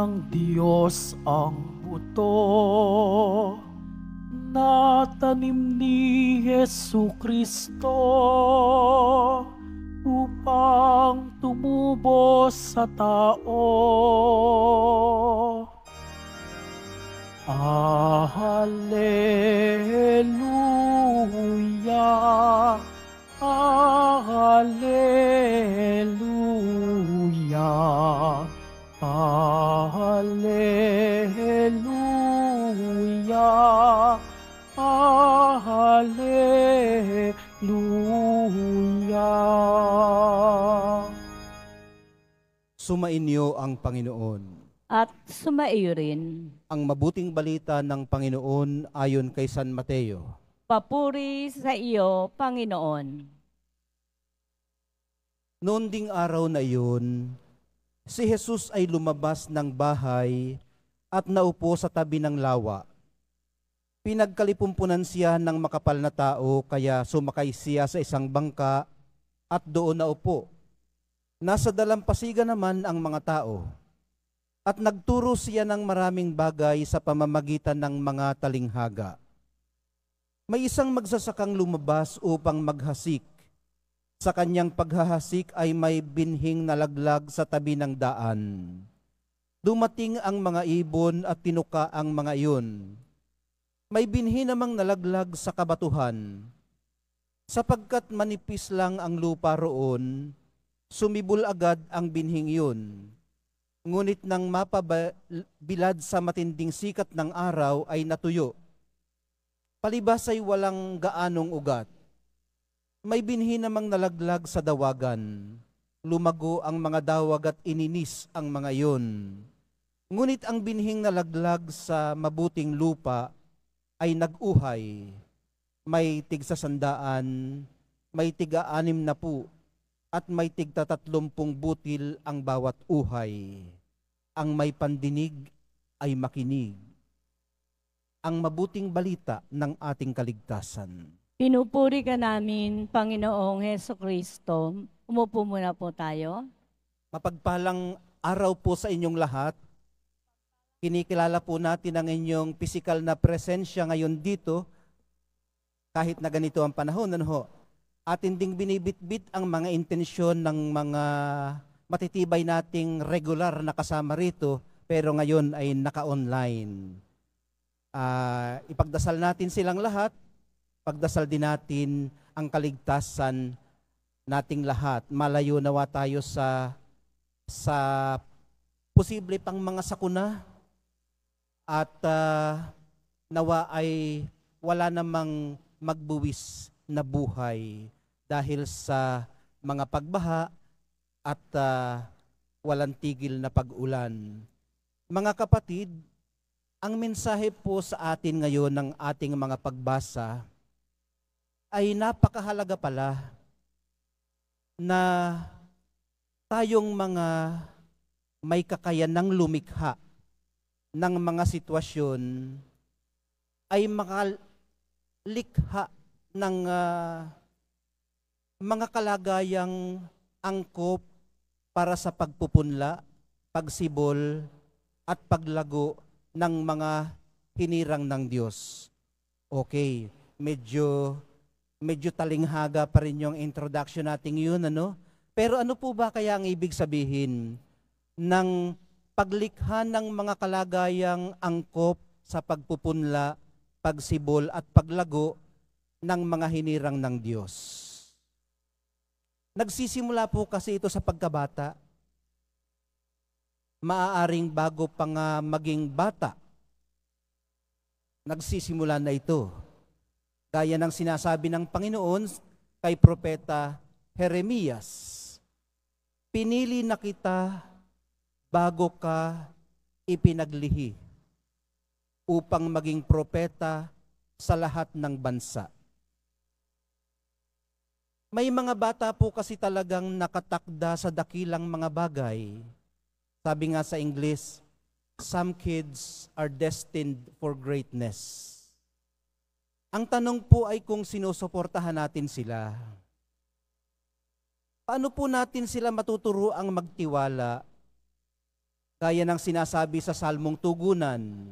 ng Diyos ang buto na tanim ni Yesu Kristo upang tumubo sa tao. Hallelujah, Hallelujah. Alleluia, Alleluia. Sumainyo ang Panginoon. At sumaiyo rin. Ang mabuting balita ng Panginoon ayon kay San Mateo. Papuri sa iyo, Panginoon. Noon ding araw na iyon, si Jesus ay lumabas ng bahay at naupo sa tabi ng lawa. Pinagkalipumpunan siya ng makapal na tao kaya sumakay siya sa isang bangka at doon naupo. Nasa dalampasiga naman ang mga tao at nagturo siya ng maraming bagay sa pamamagitan ng mga talinghaga. May isang magsasakang lumabas upang maghasik sa kanyang paghahasik ay may binhing nalaglag sa tabi ng daan. Dumating ang mga ibon at tinuka ang mga iyon. May binhi namang nalaglag sa kabatuhan. Sapagkat manipis lang ang lupa roon, sumibol agad ang binhing iyon. Ngunit nang mapabilad sa matinding sikat ng araw ay natuyo. Palibas ay walang gaanong ugat. May binhi namang nalaglag sa dawagan. Lumago ang mga dawag at ininis ang mga iyon. Ngunit ang binhing nalaglag sa mabuting lupa ay naguhay. May tigsasandaan, may tiga-anim na po, at may tigtatatlumpung butil ang bawat uhay. Ang may pandinig ay makinig. Ang mabuting balita ng ating kaligtasan. Pinupuri ka namin, Panginoong Heso Kristo. Umupo muna po tayo. Mapagpalang araw po sa inyong lahat. Kinikilala po natin ang inyong physical na presensya ngayon dito kahit na ganito ang panahon. Ano ho? At hinding binibitbit ang mga intensyon ng mga matitibay nating regular na kasama rito pero ngayon ay naka-online. Uh, ipagdasal natin silang lahat pagdasal din natin ang kaligtasan nating lahat. Malayo nawa tayo sa sa posible pang mga sakuna at uh, nawa ay wala namang magbuwis na buhay dahil sa mga pagbaha at uh, walang tigil na pag-ulan. Mga kapatid, ang mensahe po sa atin ngayon ng ating mga pagbasa ay napakahalaga pala na tayong mga may kakayanang lumikha ng mga sitwasyon ay makalikha ng uh, mga kalagayang angkop para sa pagpupunla, pagsibol, at paglago ng mga hinirang ng Diyos. Okay, medyo medyo talinghaga pa rin yung introduction nating yun, ano? Pero ano po ba kaya ang ibig sabihin ng paglikha ng mga kalagayang angkop sa pagpupunla, pagsibol at paglago ng mga hinirang ng Diyos? Nagsisimula po kasi ito sa pagkabata. Maaaring bago pa nga maging bata, nagsisimula na ito Gaya ng sinasabi ng Panginoon kay Propeta Jeremias, Pinili na kita bago ka ipinaglihi upang maging propeta sa lahat ng bansa. May mga bata po kasi talagang nakatakda sa dakilang mga bagay. Sabi nga sa English, some kids are destined for greatness. Ang tanong po ay kung sinusuportahan natin sila. Paano po natin sila matuturo ang magtiwala? Gaya ng sinasabi sa Salmong Tugunan.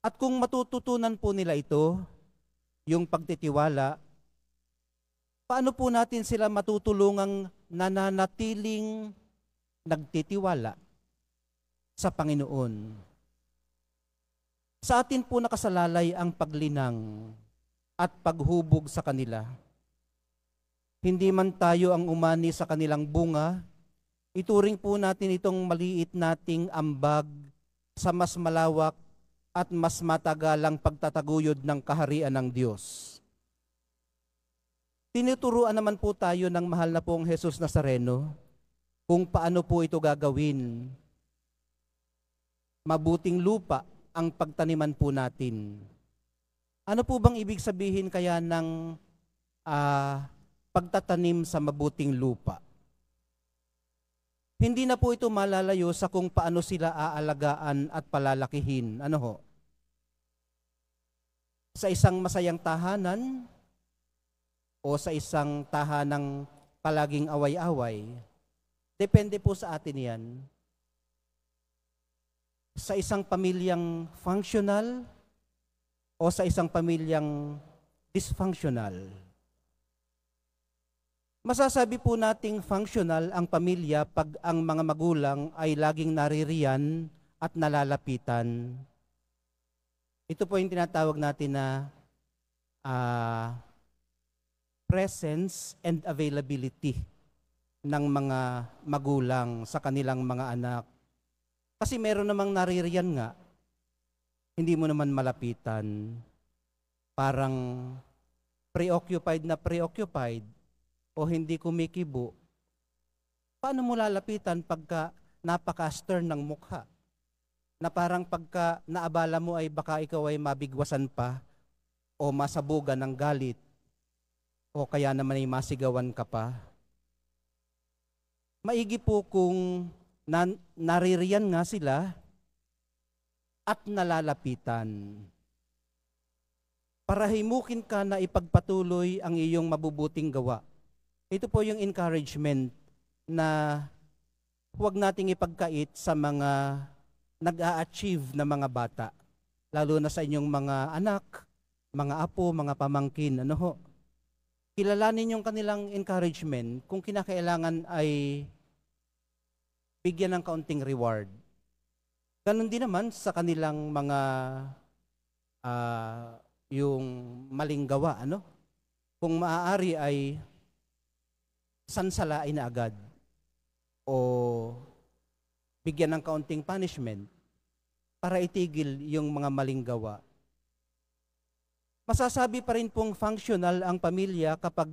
At kung matututunan po nila ito, yung pagtitiwala, paano po natin sila matutulungang nananatiling nagtitiwala sa Panginoon? Sa atin po nakasalalay ang paglinang at paghubog sa kanila. Hindi man tayo ang umani sa kanilang bunga, ituring po natin itong maliit nating ambag sa mas malawak at mas matagalang pagtataguyod ng kaharian ng Diyos. Tinuturuan naman po tayo ng mahal na pong Jesus Nazareno kung paano po ito gagawin. Mabuting lupa ang pagtaniman po natin. Ano po bang ibig sabihin kaya ng uh, pagtatanim sa mabuting lupa? Hindi na po ito malalayo sa kung paano sila aalagaan at palalakihin. Ano ho? Sa isang masayang tahanan o sa isang tahanang palaging away-away, depende po sa atin yan sa isang pamilyang functional o sa isang pamilyang dysfunctional. Masasabi po nating functional ang pamilya pag ang mga magulang ay laging naririyan at nalalapitan. Ito po yung tinatawag natin na uh, presence and availability ng mga magulang sa kanilang mga anak. Kasi meron namang naririyan nga, hindi mo naman malapitan, parang preoccupied na preoccupied o hindi kumikibo. Paano mo lalapitan pagka napaka-stern ng mukha? Na parang pagka naabala mo ay baka ikaw ay mabigwasan pa o masabugan ng galit o kaya naman ay masigawan ka pa. Maigi po kung na, naririyan nga sila at nalalapitan. Para himukin ka na ipagpatuloy ang iyong mabubuting gawa. Ito po yung encouragement na huwag nating ipagkait sa mga nag-a-achieve na mga bata. Lalo na sa inyong mga anak, mga apo, mga pamangkin. Ano ho? Kilalanin yung kanilang encouragement kung kinakailangan ay bigyan ng kaunting reward. Ganon din naman sa kanilang mga uh, yung maling gawa, ano? Kung maaari ay sansalain na agad o bigyan ng kaunting punishment para itigil yung mga maling gawa. Masasabi pa rin pong functional ang pamilya kapag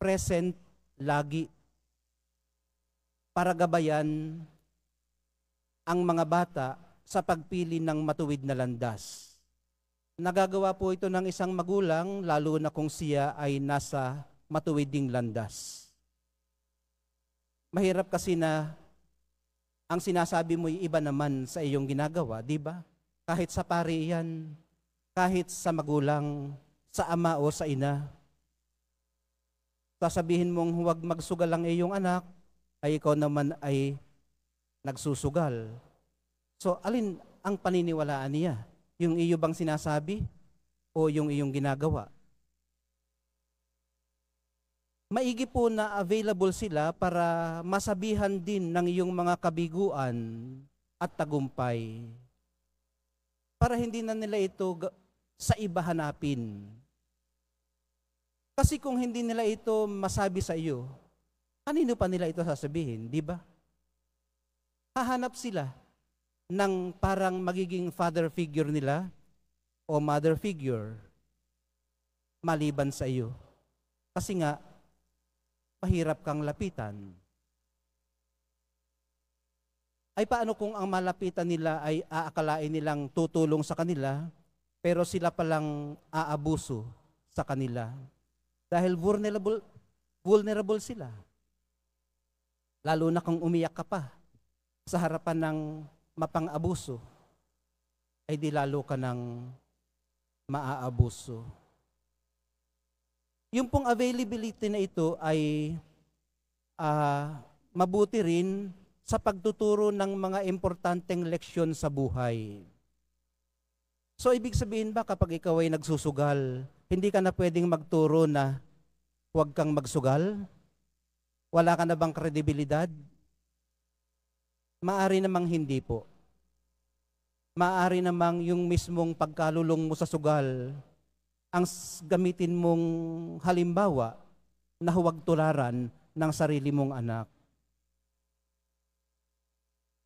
present lagi para gabayan ang mga bata sa pagpili ng matuwid na landas. Nagagawa po ito ng isang magulang lalo na kung siya ay nasa matuwid ding landas. Mahirap kasi na ang sinasabi mo'y iba naman sa iyong ginagawa, di ba? Kahit sa pari yan, kahit sa magulang, sa ama o sa ina. Sasabihin mong huwag magsugal ang iyong anak, ay ikaw naman ay nagsusugal. So, alin ang paniniwalaan niya? Yung iyo bang sinasabi o yung iyong ginagawa? Maigi po na available sila para masabihan din ng iyong mga kabiguan at tagumpay. Para hindi na nila ito sa iba hanapin. Kasi kung hindi nila ito masabi sa iyo, Kanino pa nila ito sasabihin, di ba? Hahanap sila ng parang magiging father figure nila o mother figure maliban sa iyo. Kasi nga, mahirap kang lapitan. Ay paano kung ang malapitan nila ay aakalain nilang tutulong sa kanila, pero sila palang aabuso sa kanila. Dahil vulnerable, vulnerable sila. Lalo na kung umiyak ka pa sa harapan ng mapang-abuso, ay di lalo ka ng maaabuso. Yung pong availability na ito ay uh, mabuti rin sa pagtuturo ng mga importanteng leksyon sa buhay. So ibig sabihin ba kapag ikaw ay nagsusugal, hindi ka na pwedeng magturo na huwag kang magsugal? Wala ka na bang kredibilidad? Maari namang hindi po. Maari namang yung mismong pagkalulong mo sa sugal, ang gamitin mong halimbawa na huwag tularan ng sarili mong anak.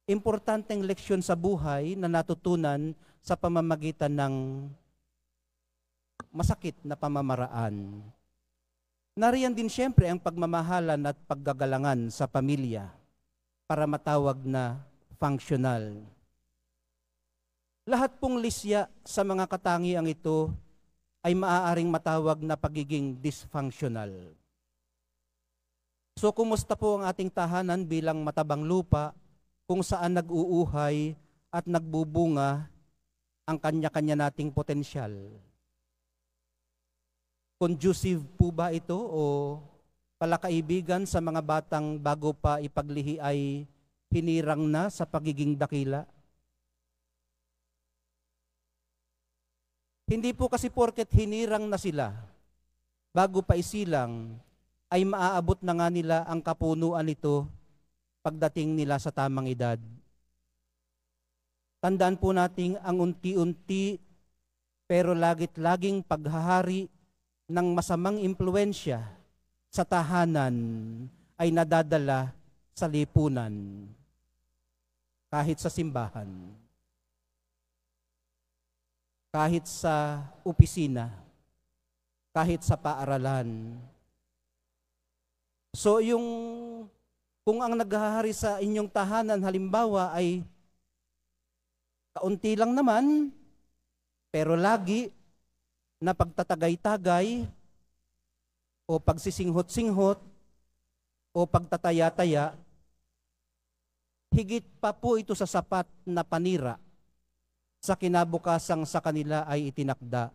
Importanteng leksyon sa buhay na natutunan sa pamamagitan ng masakit na pamamaraan. Nariyan din siyempre ang pagmamahalan at paggagalangan sa pamilya para matawag na functional. Lahat pong lisya sa mga katangiang ito ay maaaring matawag na pagiging dysfunctional. So kumusta po ang ating tahanan bilang matabang lupa kung saan nag-uuhay at nagbubunga ang kanya-kanya nating potensyal? Conducive po ba ito o palakaibigan sa mga batang bago pa ipaglihi ay hinirang na sa pagiging dakila? Hindi po kasi porket hinirang na sila, bago pa isilang, ay maaabot na nga nila ang kapunuan nito pagdating nila sa tamang edad. Tandaan po nating ang unti-unti pero lagit-laging paghahari ng masamang impluensya sa tahanan ay nadadala sa lipunan, kahit sa simbahan, kahit sa opisina, kahit sa paaralan. So yung kung ang naghahari sa inyong tahanan halimbawa ay kaunti lang naman, pero lagi na pagtatagay-tagay o pagsisinghot-singhot o pagtataya-taya, higit pa po ito sa sapat na panira sa kinabukasang sa kanila ay itinakda.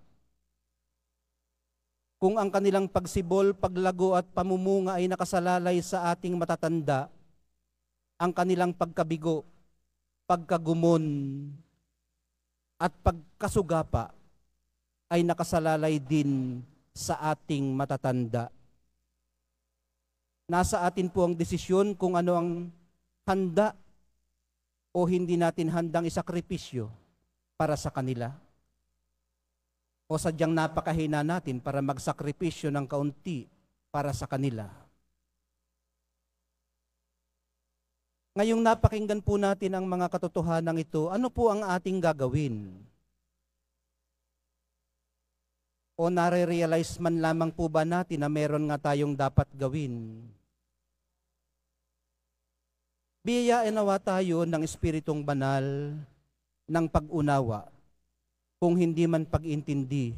Kung ang kanilang pagsibol, paglago at pamumunga ay nakasalalay sa ating matatanda, ang kanilang pagkabigo, pagkagumon, at pagkasugapa ay nakasalalay din sa ating matatanda. Nasa atin po ang desisyon kung ano ang handa o hindi natin handang isakripisyo para sa kanila. O sadyang napakahina natin para magsakripisyo ng kaunti para sa kanila. Ngayong napakinggan po natin ang mga katotohanan ito, ano po ang ating gagawin? O nare-realize man lamang po ba natin na meron nga tayong dapat gawin? Biyayain nawa tayo ng Espiritong Banal ng pag-unawa, kung hindi man pag-intindi.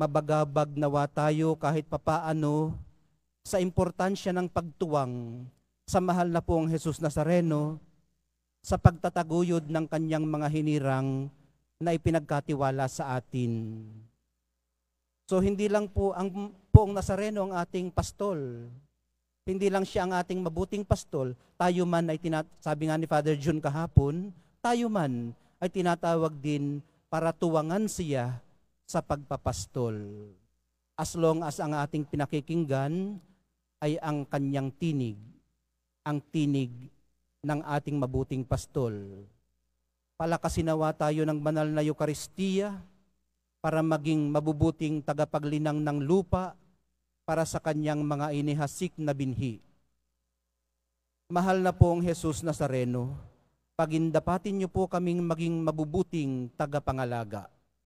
Mabagabag nawa tayo kahit papaano sa importansya ng pagtuwang sa mahal na pong Jesus Nazareno sa pagtataguyod ng kanyang mga hinirang na ipinagkatiwala sa atin. So hindi lang po ang poong Nazareno ang ating pastol. Hindi lang siya ang ating mabuting pastol, tayo man ay sabi nga ni Father June kahapon, tayo man ay tinatawag din para tuwangan siya sa pagpapastol. As long as ang ating pinakikinggan ay ang kanyang tinig, ang tinig ng ating mabuting pastol. Palakasinawa tayo ng banal na Eukaristiya, para maging mabubuting tagapaglinang ng lupa para sa kanyang mga inihasik na binhi. Mahal na pong Jesus Nazareno, pagindapatin niyo po kaming maging mabubuting tagapangalaga